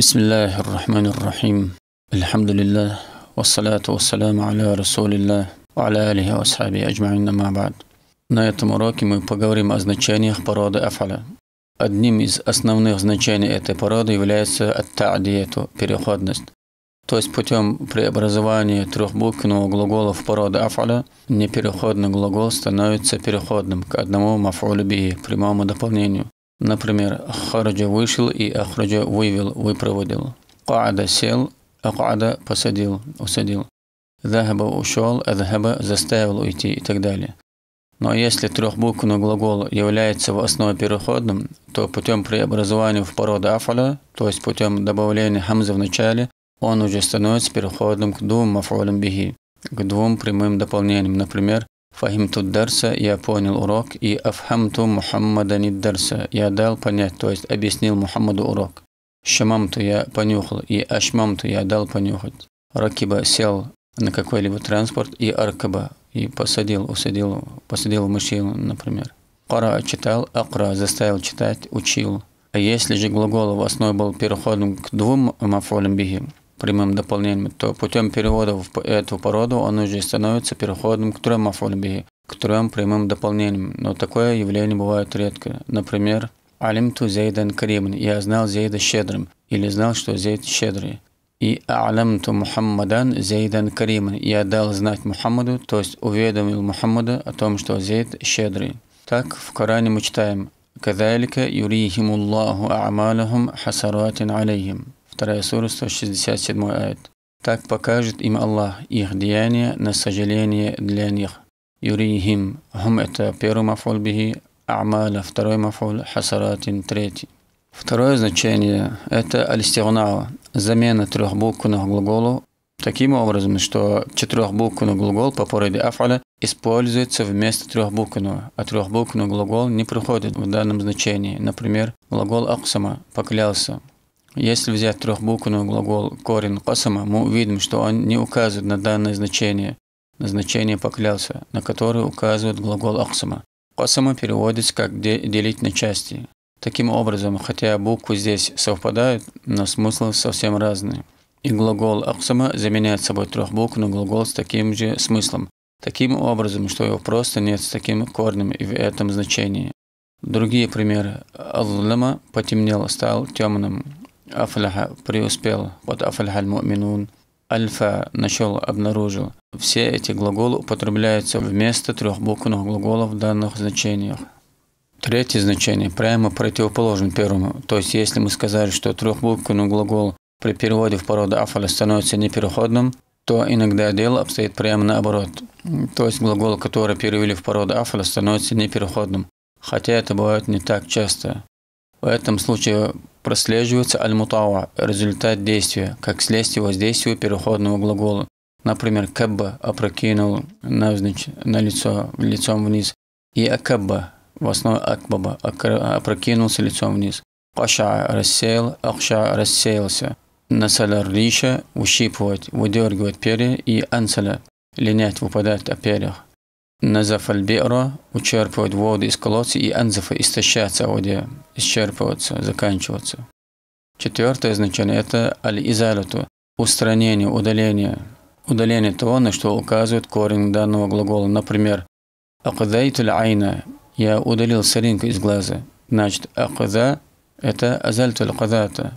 بسم الله الرحمن الرحيم الحمد لله والصلاة والسلام على رسول الله وعلى آله وأصحابه أجمعين ما بعد На этом уроке мы поговорим о значениях породы афаля. Одним из основных значений этой породы является ат-та'диету переходность. То есть путем преобразования трехбуквенного глагола в породу афаля непереходный глагол становится переходным к одному мафулюби – прямому дополнению. Например, хараджа вышел и ахраджа вывел, выпроводил. Каада сел, а посадил, усадил. Захаба ушел, а захаба заставил уйти и так далее. Но если трехбуквенный глагол является в основе переходным, то путем преобразования в породу афаля, то есть путем добавления хамзы в начале, он уже становится переходным к двум мафулям бихи, к двум прямым дополнениям, например, Фахимту дарса, я понял урок, и афхамту Мухаммадани дарса, я дал понять, то есть объяснил Мухаммаду урок. Шамамту я понюхал, и ашмамту я дал понюхать. Ракиба сел на какой-либо транспорт, и аркаба, и посадил, усадил, посадил мужчину, например. Кара читал, акра заставил читать, учил. А если же глагол в основе был переходом к двум мафолям бихим, прямым дополнением, то путем перевода в эту породу он уже становится переходным к трем афольбии, к трем прямым дополнениям, но такое явление бывает редко. Например, «Алимту Зейдан Каримн» – «Я знал Зейда щедрым» или «Знал, что Зейд щедрый». И «Алямту Мухаммадан Зейдан Каримн» – «Я дал знать Мухаммаду», то есть уведомил Мухаммада о том, что Зейд щедрый. Так в Коране мы читаем «Кадалика Аллаху а'малахум хасаратин алейхим». 2 сура, 167 аят. Так покажет им Аллах их деяния на сожаление для них. Юрихим, хум это первый мафул бихи, амаля, второй мафул, хасаратин, третий. Второе значение – это алистигнава, замена трехбуквенных глаголов таким образом, что четырехбуквенный глагол по породе афаля используется вместо трехбуквенного, а трехбуквенный глагол не приходит в данном значении. Например, глагол аксама – поклялся, если взять трехбуквенный глагол корень косама, мы увидим, что он не указывает на данное значение, на значение поклялся, на которое указывает глагол ахсама. Косама переводится как делить на части. Таким образом, хотя буквы здесь совпадают, но смысл совсем разный. И глагол ахсама заменяет собой трехбуквенный глагол с таким же смыслом, таким образом, что его просто нет с таким корнем и в этом значении. Другие примеры. Аллама потемнел, стал темным афляха преуспел, под афляхаль муминун, альфа нашел, обнаружил. Все эти глаголы употребляются вместо трехбуквенных глаголов в данных значениях. Третье значение прямо противоположно первому. То есть, если мы сказали, что трехбуквенный глагол при переводе в породу афаля становится непереходным, то иногда дело обстоит прямо наоборот. То есть глагол, который перевели в породу афаля, становится непереходным. Хотя это бывает не так часто. В этом случае прослеживается аль-мутауа – результат действия, как следствие воздействия переходного глагола. Например, кабба – опрокинул навзничь на лицо, лицом вниз. И акабба – в основе акбаба – опрокинулся лицом вниз. Каша – рассеял, акша – рассеялся. Насаля – риша – ущипывать, выдергивать перья. И ансаля – линять, выпадать о перьях. Назаф аль-би'ра – воду из колодца, и анзафа – истощаться а воде, исчерпываться, заканчиваться. Четвертое значение – это аль-изаляту – устранение, удаление. Удаление того, на что указывает корень данного глагола. Например, «Акдайту айна» – «Я удалил соринку из глаза». Значит, акада это «Азальту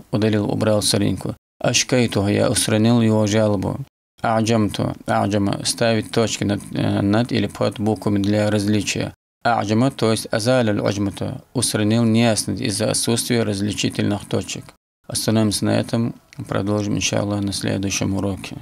– «Удалил, убрал соринку». «Ашкайту» – «Я устранил его жалобу». Аджамту. Аджама. Ставить точки над, э, над или под буквами для различия. Аджама, то есть азаляль аджмату. Устранил неясность из-за отсутствия различительных точек. Остановимся на этом. Продолжим, иншаллах, на следующем уроке.